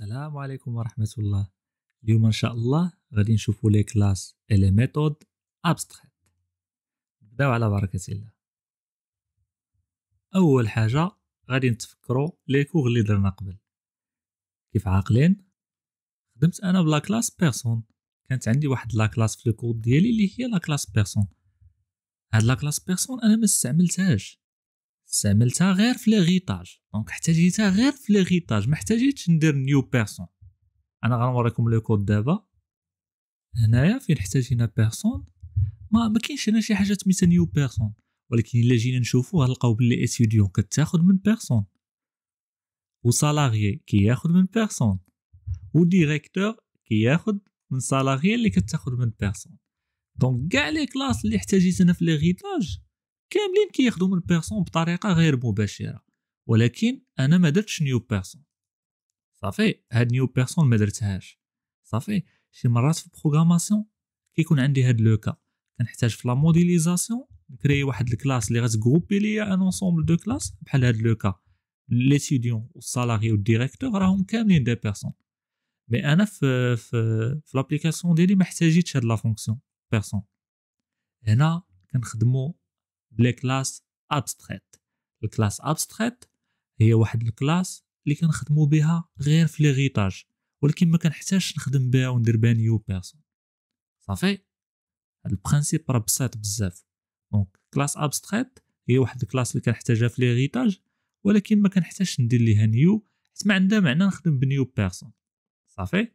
السلام عليكم ورحمة الله اليوم إن شاء الله غادي نشوفو لي كلاس اي لي ميثود أبستخيت نبداو على بركة الله أول حاجة غادي نتفكرو لي كوغ اللي درنا قبل كيف عاقلين خدمت أنا بلا كلاس بيرسون كانت عندي واحد لا كلاس في الكود ديالي اللي هي لا كلاس بيرسون هاد لا كلاس بيرسون أنا ما استعملتهاش استعملتها غير في ليغيتاج دونك احتاجيتها غير في ليغيتاج ما احتاجيتش ندير نيو بيرسون انا غنوريكم لو كود دابا هنايا فين احتاجينا بيرسون ما ما كاينش هنا شي حاجه سميتها نيو بيرسون ولكن الا جينا نشوفو غنلقاو بلي اتيديون كتاخد من بيرسون سالاريي كياخد من بيرسون ديريكتور كياخد من سالاريي اللي كتاخد من بيرسون دونك كاع لي كلاس اللي احتاجيتنا انا في ليغيتاج كاملين كياخذوا من بيرسون بطريقه غير مباشره ولكن انا ما درتش نيو بيرسون صافي هاد نيو بيرسون ما درتهاش صافي شي مرات في البروغراماسيون كيكون عندي هاد لوكا كنحتاج في لا موديليزاسيون نكري واحد الكلاس اللي غتغروبي ليا ان اونسومبل دو كلاس بحال هاد لوكا ليتيديون والسالاري والديريكتور راهم كاملين دي بيرسون مي انا في في في لابليكاسيون ديالي ما احتاجيتش هاد لا فونكسيون بيرسون هنا كنخدمو بلي كلاس ابستريت الكلاس ابستريت هي واحد الكلاس اللي كنخدمو بها غير في ليغيتاج ولكن ما كنحتاجش نخدم بها وندير بها نيو بيرسون صافي هاد البرينسيپ راه بسيط بزاف دونك كلاس ابستريت هي واحد الكلاس اللي كنحتاجها في ليغيتاج ولكن ما كنحتاجش ندير ليها نيو حيت ما عندها معنى نخدم بنيو بيرسون صافي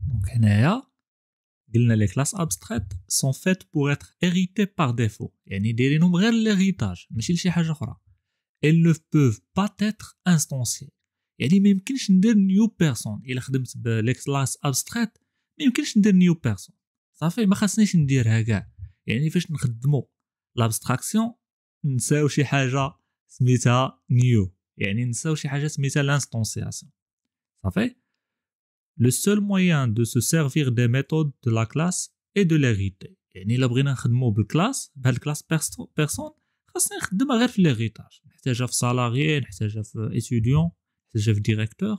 دونك هنايا قلنا لي كلاس ابستريت سون فيت بور اتر هيريتي بار ديفو يعني دايرينهم غير لهيريتاج ماشي لشي حاجه اخرى ال لو بوف با تيتر انستونسي يعني ما يمكنش ندير نيو بيرسون الا خدمت بلي كلاس ابستريت ما يمكنش ندير نيو بيرسون صافي ما خاصنيش نديرها كاع يعني فاش نخدمو لابستراكسيون نساو شي حاجه سميتها نيو يعني نساو شي حاجه سميتها لانستونسياسيون صافي le seul moyen de se servir des méthodes de la classe est de l'hériter يعني الا بغينا نخدمو بالكلاس بهاد الكلاس بيرسون خاصنا نخدمها غير في ليغيتاج نحتاجها في سالاريي نحتاجها في اتيديون نحتاجها في ديريكتور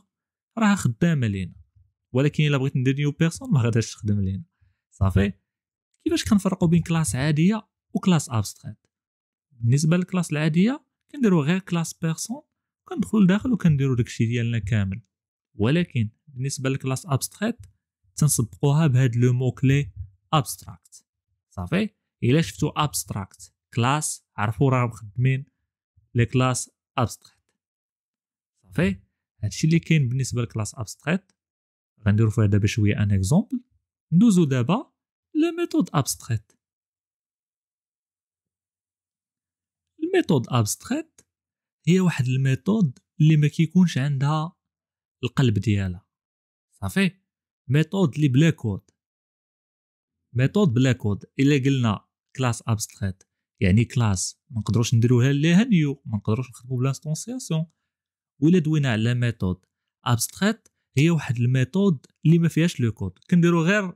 راها خدامه لينا ولكن الا بغيت ندير نيو بيرسون ما غاداش تخدم لينا صافي كيفاش كنفرقو بين كلاس عاديه وكلاس ابستراكت بالنسبه للكلاس العاديه كنديرو غير كلاس بيرسون كندخل داخل وكنديرو داكشي ديالنا كامل ولكن بالنسبه للكلاس ابستراكت تنسبقوها بهاد لو مو كلي ابستراكت صافي الا شفتو ابستراكت كلاس عرفوا راه مخدمين لي كلاس ابستراكت صافي هادشي اللي كاين بالنسبه للكلاس ابستراكت غنديرو فيها دابا شويه ان اكزومبل ندوزو دابا لا ميثود ابستراكت الميثود ابستراكت هي واحد الميثود اللي ما كيكونش عندها القلب ديالها صافي ميثود لي بلا كود ميثود بلا كود الا قلنا كلاس ابستريت يعني كلاس ما نقدروش نديروها ليها نيو ما نقدروش نخدمو بلا انستونسياسيون ولا دوينا على ميثود ابستريت هي واحد الميثود اللي ما فيهاش لو كود كنديرو غير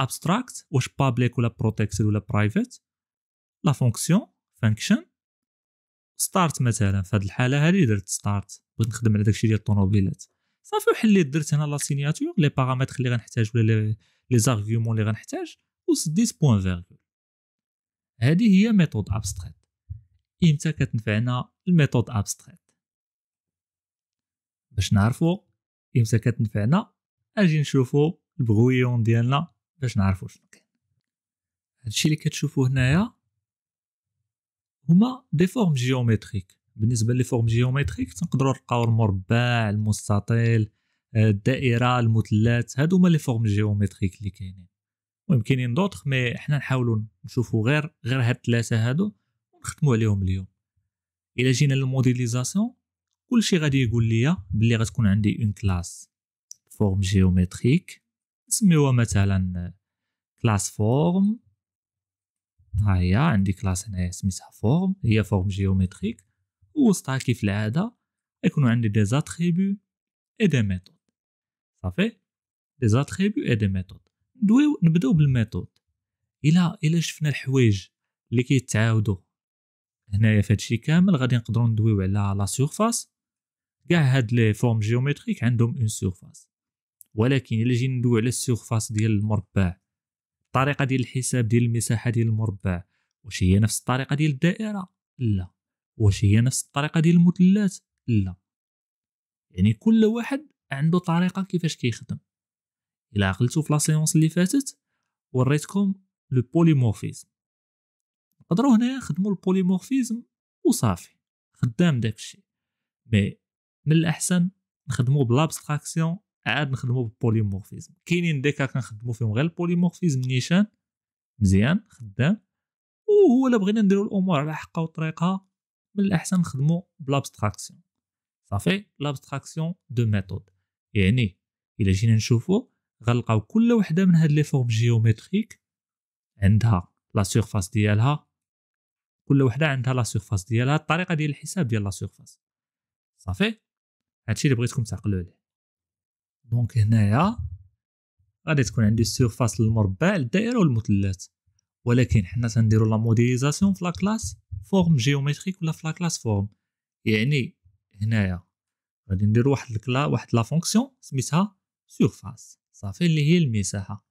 ابستراكت واش بابليك ولا بروتيكتد ولا برايفت لا فونكسيون فانكشن ستارت مثلا في هذه الحاله هذه درت ستارت بغيت نخدم على داكشي ديال الطوموبيلات صافي وحليت درت هنا لا سينياتور لي باغامتر اللي غنحتاج ولا لي زارغيومون اللي غنحتاج وسديت بوين فيرغول هذه هي ميثود ابستريت امتى كتنفعنا الميثود ابستريت باش نعرفو امتى كتنفعنا اجي نشوفو البغويون ديالنا باش نعرفو شنو كاين هادشي اللي كتشوفو هنايا هما دي فورم جيومتريك بالنسبه لي فورم جيومتريك تنقدروا نلقاو المربع المستطيل آه، الدائره المثلث هادو هما لي فورم جيومتريك اللي كاينين المهم كاينين دوطخ مي حنا نحاولوا نشوفوا غير غير هاد الثلاثه هادو ونخدموا عليهم اليوم الا جينا للموديليزاسيون كلشي غادي يقول لي بلي غتكون عندي اون كلاس فورم جيومتريك نسميوها مثلا كلاس فورم ها هي عندي كلاس هنايا سميتها فورم هي فورم جيومتريك ووسطها كيف العادة يكونوا عندي دي زاتريبيو اي دي ميثود صافي دي زاتريبيو اي دي ميثود ندويو نبداو بالميثود الا الى شفنا الحوايج اللي كيتعاودوا هنايا في هادشي كامل غادي نقدروا ندويو على لا سيرفاس كاع هاد لي فورم جيومتريك عندهم اون سيرفاس ولكن الا جينا ندويو على السيرفاس ديال المربع الطريقه ديال الحساب ديال المساحه ديال المربع واش هي نفس الطريقه ديال الدائره لا واش هي نفس الطريقه ديال المثلث لا يعني كل واحد عنده طريقه كيفاش كيخدم الا عقلتو في لاسيونس اللي فاتت وريتكم لو بوليمورفيزم نقدروا هنايا نخدموا البوليمورفيزم وصافي خدام داكشي مي من الاحسن نخدموا بلابستراكسيون عاد نخدموا بالبوليمورفيزم كاينين ديكا كنخدموا فيهم غير البوليمورفيزم نيشان مزيان خدام وهو الا بغينا نديرو الامور على حقها وطريقها من الاحسن نخدمو بلابستراكسيون صافي لابستراكسيون دو ميثود يعني الا جينا نشوفو غنلقاو كل وحده من هاد لي فورم جيومتريك عندها لا سيرفاس ديالها كل وحده عندها لا سيرفاس ديالها الطريقه ديال الحساب ديال لا سيرفاس صافي هادشي اللي بغيتكم تعقلوا عليه دونك هنايا غادي تكون عندي السيرفاس المربع الدائره والمثلث ولكن حنا تنديرو لا موديليزاسيون في كلاس فورم جيومتريك ولا في كلاس فورم يعني هنايا غادي نديرو واحد الكلا واحد لا فونكسيون سميتها سيرفاس صافي اللي هي المساحه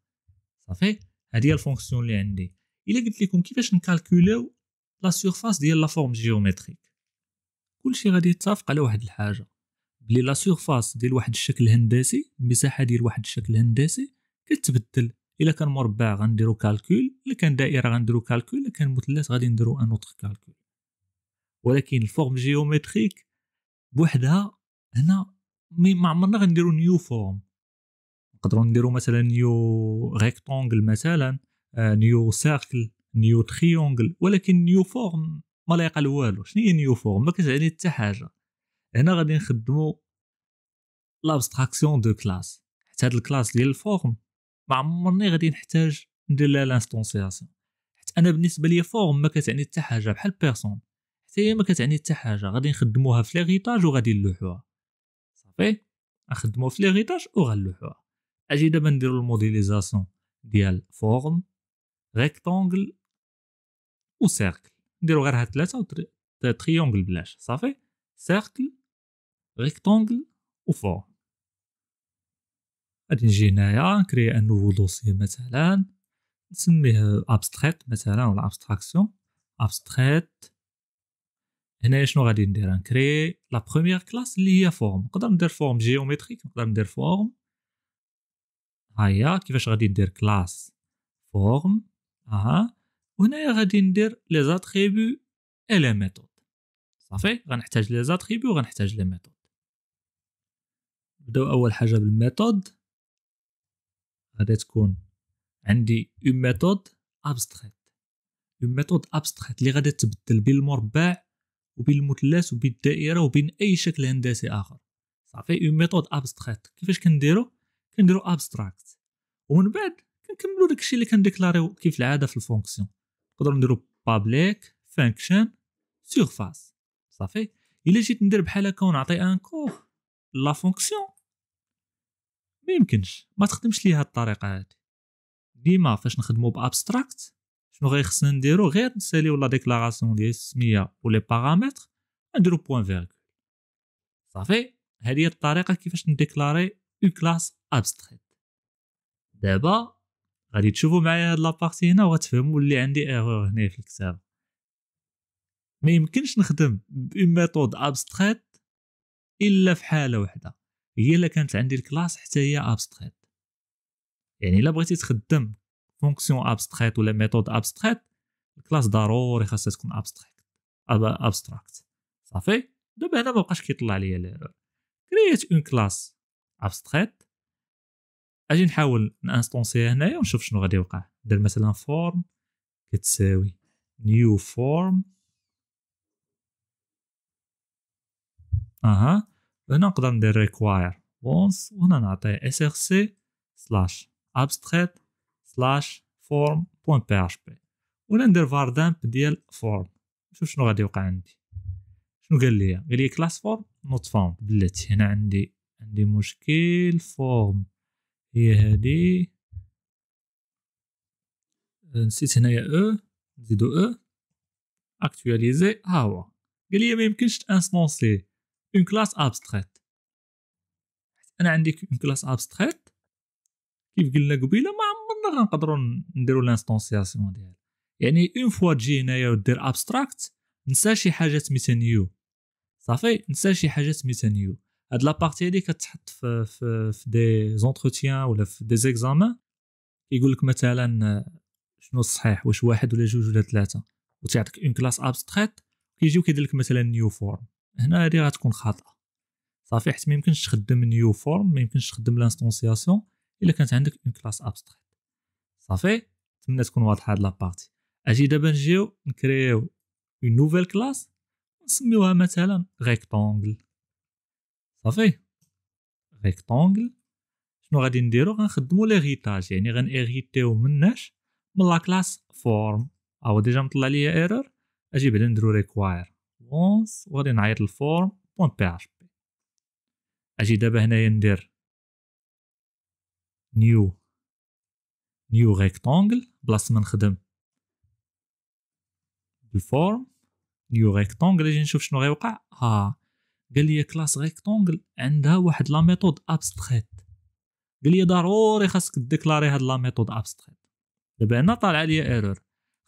صافي هذه هي الفونكسيون اللي عندي الا قلت لكم كيفاش نكالكوليو لا سيرفاس ديال لا فورم جيومتريك كلشي غادي يتفق على واحد الحاجه بلي لا سيرفاس ديال واحد الشكل هندسي المساحه ديال واحد الشكل هندسي كتبدل الا كان مربع غنديرو كالكول الا كان دائره غنديرو كالكول الا كان مثلث غادي نديرو ان اوتر كالكول ولكن الفورم جيومتريك بوحدها هنا ما عمرنا غنديرو نيو فورم نقدروا نديرو مثلا نيو ريكتونغل مثلا آه، نيو سيركل نيو تريونغل ولكن نيو فورم ما لا يقال والو شنو هي نيو فورم ما كتعني حتى حاجه هنا غادي نخدمو لابستراكسيون دو كلاس حتى هاد الكلاس ديال الفورم ما عمرني غادي نحتاج ندير لها لانستونسياسيون حيت انا بالنسبه ليا فورم ما كتعني حتى حاجه بحال بيرسون حتى هي ما كتعني حتى حاجه غادي نخدموها في ليغيتاج وغادي نلوحوها صافي نخدموها في ليغيتاج وغنلوحوها اجي دابا نديرو الموديليزاسيون ديال فورم و سيركل نديرو غير هاد ثلاثه وتريونغل بلاش صافي سيركل و وفورم غادي نجي هنايا نكري ان نوفو دوسي مثلا نسميه ابستريت مثلا ولا ابستراكسيون ابستريت هنا شنو غادي ندير نكري لا بروميير كلاس اللي هي فورم نقدر ندير فورم جيومتريك نقدر ندير فورم هيا كيفاش غادي ندير كلاس فورم اها وهنايا غادي ندير لي زاتريبيو اي لي ميثود صافي غنحتاج لي زاتريبيو وغنحتاج لي ميثود نبداو اول حاجه بالميثود غادي تكون عندي اون ميثود ابستريت اون ميثود ابستريت اللي غادي تبدل بين المربع وبين المثلث وبين الدائره وبين اي شكل هندسي اخر صافي اون ميثود ابستريت كيفاش كنديرو كنديرو ابستراكت ومن بعد كنكملو داكشي اللي كنديكلاريو كيف العاده في الفونكسيون نقدر نديرو بابليك فانكشن سيرفاس صافي الا جيت ندير بحال هكا ونعطي ان كور لا فونكسيون يمكنش ما تخدمش ليها الطريقه هذه ديما فاش نخدمو بابستراكت شنو غير خصنا نديرو غير نساليو لا ديكلاراسيون ديال السميه و لي باغامتر نديرو بوين فيرغول صافي هذه الطريقه كيفاش نديكلاري اون كلاس ابستريت دابا غادي تشوفوا معايا هاد لابارتي هنا وغتفهموا اللي عندي ايرور هنا في الكتاب ما يمكنش نخدم بميثود ميثود ابستريت الا في حاله وحده هي اللي كانت عندي الكلاس حتى هي ابستريت يعني الا بغيتي تخدم فونكسيون ابستريت ولا ميثود ابستريت الكلاس ضروري خاصها تكون ابستريت ابستراكت صافي دابا هنا مابقاش كيطلع ليا كرييت اون كلاس ابستريت اجي نحاول نانستونسيها هنايا ونشوف شنو غادي يوقع ندير مثلا فورم كتساوي نيو فورم اها هنا نقدر ندير ريكواير وونس وهنا نعطيه اس ار سي سلاش ابستريت سلاش فورم بي بي ولا ندير فاردامب ديال فورم نشوف شنو غادي يوقع عندي شنو قال لي قال لي كلاس فورم نوت فاوند بلاتي هنا عندي عندي مشكل فورم هي هادي نسيت هنايا او نزيدو او اكتواليزي ها هو قال لي ما يمكنش تانستونسي اون كلاس ابستريت انا عندي اون كلاس ابستريت كيف قلنا قبيله ما عمرنا غنقدروا نديروا لانستونسياسيون ديالها يعني اون فوا تجي هنايا ودير ابستراكت نسى شي حاجه سميتها نيو صافي نسى شي حاجه سميتها نيو هاد لابارتي هادي كتحط في في في دي زونتروتيان ولا في دي زيكزامان يقول لك مثلا شنو الصحيح واش واحد ولا جوج ولا ثلاثه وتعطيك اون كلاس ابستريت كيجيو كيدير لك مثلا نيو فورم هنا هادي غتكون خاطئه صافي حيت ما يمكنش تخدم نيو فورم ما يمكنش تخدم لانستونسياسيون الا كانت عندك اون كلاس ابستريت صافي نتمنى تكون واضحه هاد لابارتي اجي دابا نجيو نكريو اون نوفيل كلاس نسميوها مثلا ريكتونغل صافي ريكتونغل شنو غادي نديرو غنخدمو ليغيتاج يعني غنيغيتيو مناش من لا كلاس فورم او ديجا مطلع ليا ايرور اجي بعدا نديرو ريكواير كونفيرونس وغادي نعيط الفورم بون بي اش بي اجي دابا هنايا ندير نيو نيو ريكتونغل بلاص ما نخدم الفورم نيو ريكتونغل اجي نشوف شنو غيوقع ها آه، قال لي كلاس ريكتونغل عندها واحد لا ميثود ابستريت قال لي ضروري خاصك ديكلاري هاد لا ميثود ابستريت دابا هنا طالعه لي ايرور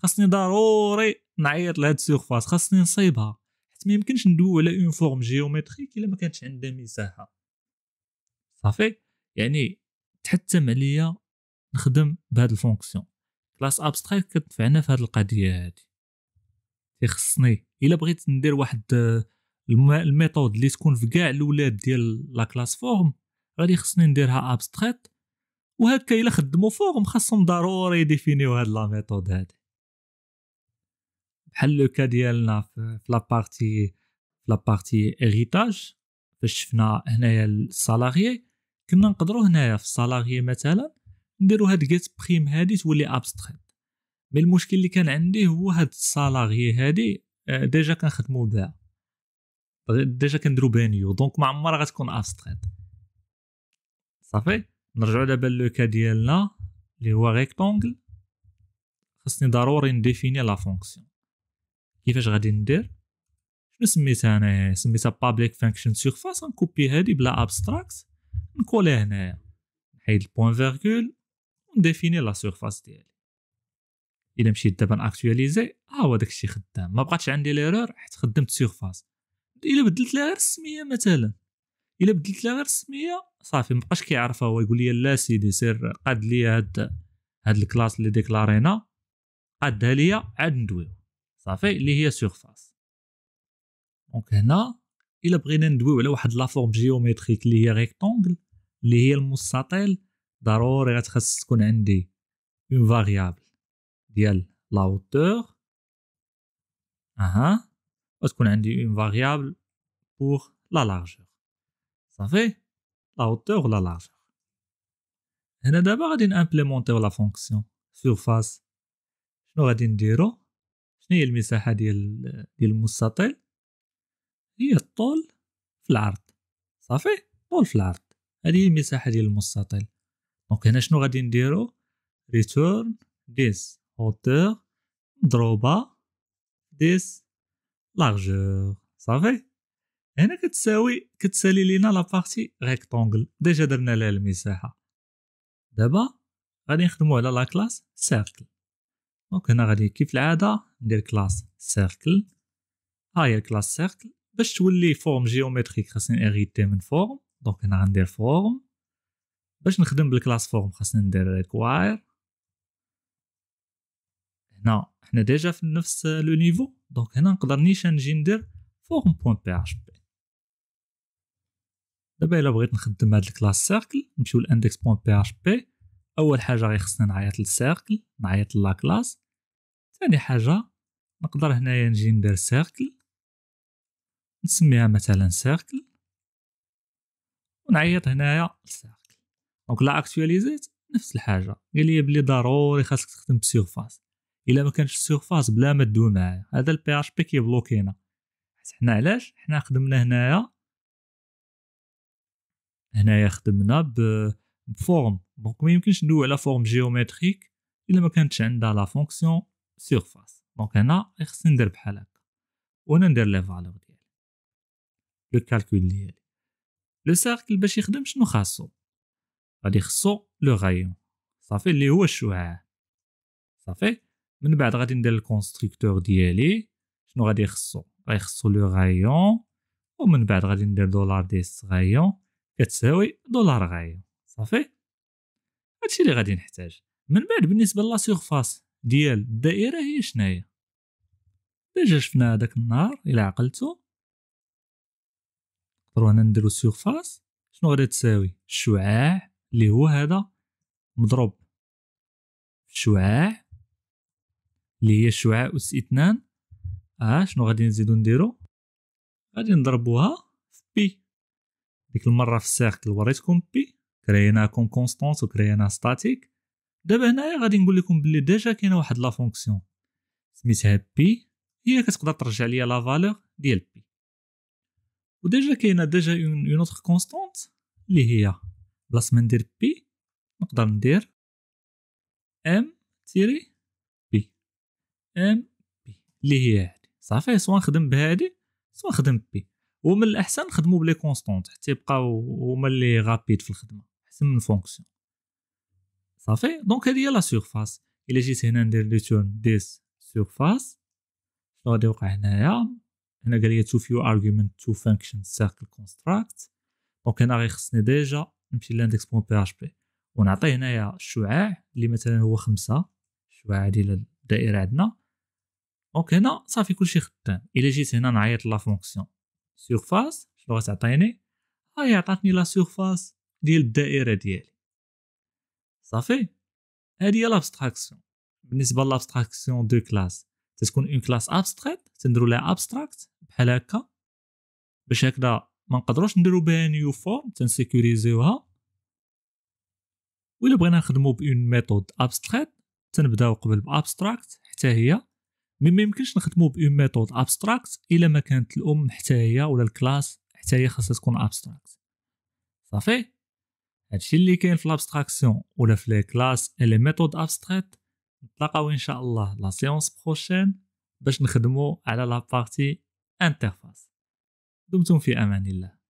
خاصني ضروري نعيط لهاد السيرفاس خاصني نصيبها ما يمكنش ندوي على اون فورم جيومتريك الا ما كانتش عندها مساحه صافي يعني تحتم عليا نخدم بهاد الفونكسيون كلاس ابستراكت كتنفعنا في هاد القضيه هادي تيخصني الا بغيت ندير واحد الميثود اللي تكون في كاع الاولاد ديال لا كلاس فورم غادي خصني نديرها ابستراكت وهكا الا خدموا فورم خاصهم ضروري يديفينيو هاد لا ميثود هادي بحال لو كا ديالنا في لابارتي في لابارتي اريتاج فاش شفنا هنايا السالاريي كنا نقدروا هنايا في السالاريي مثلا نديروا هاد جيت بريم هادي تولي ابستريت مي المشكل اللي كان عندي هو هاد السالاريي هادي آه، ديجا كنخدموا بها ديجا كنديرو بانيو دونك ما عمرها غتكون ابستريت صافي نرجعو دابا كا ديالنا اللي هو ريكتونغل خصني ضروري نديفيني لا فونكسيون كيفاش غادي ندير شنو سميتها انايا سميتها بابليك فانكشن سيرفاس نكوبي هادي بلا ابستراكت نكوليها هنايا نحيد البوان فيركول ونديفيني لا سيرفاس ديالي الا مشيت دابا ناكتواليزي آه، ها هو داكشي خدام ما بقاتش عندي ليرور حيت خدمت سيرفاس الا بدلت لها غير السميه مثلا الا بدلت لها غير السميه صافي مابقاش كيعرفها هو يقول لي لا سيدي سير قاد لي هاد هاد الكلاس اللي ديكلارينا قادها ليا عاد ندويو صافي اللي هي سيرفاس دونك هنا الا بغينا ندويو على واحد لا فورم جيومتريك اللي هي ريكتونغل اللي هي المستطيل ضروري غتخص تكون عندي اون فاريابل ديال لا هوتور اها وتكون عندي اون فاريابل بور لا لارجور صافي لا هوتور لا لارجور هنا دابا غادي نامبليمونتيو لا فونكسيون سيرفاس شنو غادي نديرو شنو هي المساحه ديال ديال المستطيل هي الطول في العرض صافي طول في العرض هذه هي المساحه ديال المستطيل دونك هنا شنو غادي نديرو ريتورن ديس هوتور مضروبه ديس لارجور صافي هنا كتساوي كتسالي لينا لابارتي ريكتونغل ديجا درنا لها المساحه دابا غادي نخدمو على لا كلاس سيركل دونك هنا غادي كيف العاده ندير كلاس سيركل ها هي الكلاس سيركل باش تولي فورم جيومتريك خاصني اريتي من فورم دونك هنا غندير فورم باش نخدم بالكلاس فورم خاصني ندير ريكواير هنا حنا ديجا في نفس لو نيفو دونك هنا نقدر نيشان نجي ندير فورم بوان بي اش بي دابا الا بغيت نخدم هاد الكلاس سيركل نمشيو لاندكس بوان بي اش بي اول حاجه غيخصنا نعيط للسيركل نعيط لا كلاس ثاني حاجة نقدر هنايا نجي ندير سيركل نسميها مثلا سيركل ونعيط هنايا سيركل دونك لا اكتواليزيت نفس الحاجة قال لي بلي ضروري خاصك تخدم بسيرفاس الا ما كانش السيرفاس بلا ما تدوي معايا هذا البي اش بي كيبلوكينا حيت حنا علاش حنا خدمنا هنايا هنايا خدمنا ب بفورم دونك ما يمكنش ندوي على فورم جيومتريك الا ما كانتش عندها لا فونكسيون سيرفاس دونك هنا خصني ندير بحال هكا وانا ندير لي فالور ديالي لو كالكول ديالي لو سيركل باش يخدم شنو خاصو غادي خصو لو غايون صافي اللي هو الشعاع صافي من بعد غادي ندير الكونستركتور ديالي شنو غادي يخصو يخصو لو غايون ومن بعد غادي ندير دولار ديس غايون كتساوي دولار غايون صافي هادشي اللي غادي نحتاج من بعد بالنسبه لا سيرفاس ديال الدائره هي شناهي ديجا شفنا هذاك النهار الى عقلتو نقدروا هنا نديرو سيرفاس شنو غادي تساوي الشعاع اللي هو هذا مضروب الشعاع اللي هي الشعاع اس اثنان اه شنو غادي نزيدو نديرو غادي نضربوها في بي ديك المره في السيركل وريتكم بي كون كونستانت وكرينا ستاتيك دابا هنايا غادي نقول لكم بلي ديجا كاينه واحد لا فونكسيون سميتها بي هي كتقدر ترجع ليا لا فالور ديال بي وديجا كاينه ديجا اون اوتر كونستانت اللي هي بلاص ما ندير بي نقدر ندير ام تيري بي ام بي اللي هي هادي صافي سواء نخدم بهادي سواء نخدم بي ومن الاحسن نخدمو بلي كونستانت حتى يبقاو هما اللي غابيد في الخدمه احسن من فونكسيون صافي دونك هذه هي لا سيرفاس الا جيت هنا ندير ريتورن ديس سيرفاس شنو غادي يوقع هنايا هنا قال لي تو فيو ارغيومنت تو فانكشن سيركل كونستراكت دونك انا غير خصني ديجا نمشي لاندكس بون بي اش بي ونعطي هنايا الشعاع اللي مثلا هو خمسة الشعاع ديال الدائره عندنا دونك هنا صافي كلشي خدام الا جيت هنا نعيط لا فونكسيون سيرفاس شنو غتعطيني هي عطاتني لا سيرفاس ديال الدائره ديالي صافي هذه هي لابستراكسيون بالنسبه لابستراكسيون دو كلاس تتكون اون كلاس ابستراكت تنديرو لها ابستراكت بحال هكا باش هكذا ما نقدروش نديرو بها نيو فورم تنسيكوريزيوها و الا بغينا نخدمو بون ميثود ابستراكت تنبداو قبل بابستراكت حتى هي مي ما يمكنش نخدمو بون ميثود ابستراكت الا ما كانت الام حتى هي ولا الكلاس حتى هي خاصها تكون ابستراكت صافي هادشي اللي كاين في لابستراكسيون ولا في لي كلاس اي لي ميثود ابستريت نتلاقاو ان شاء الله لا سيونس بروشين باش نخدمو على لابارتي انترفاس دمتم في امان الله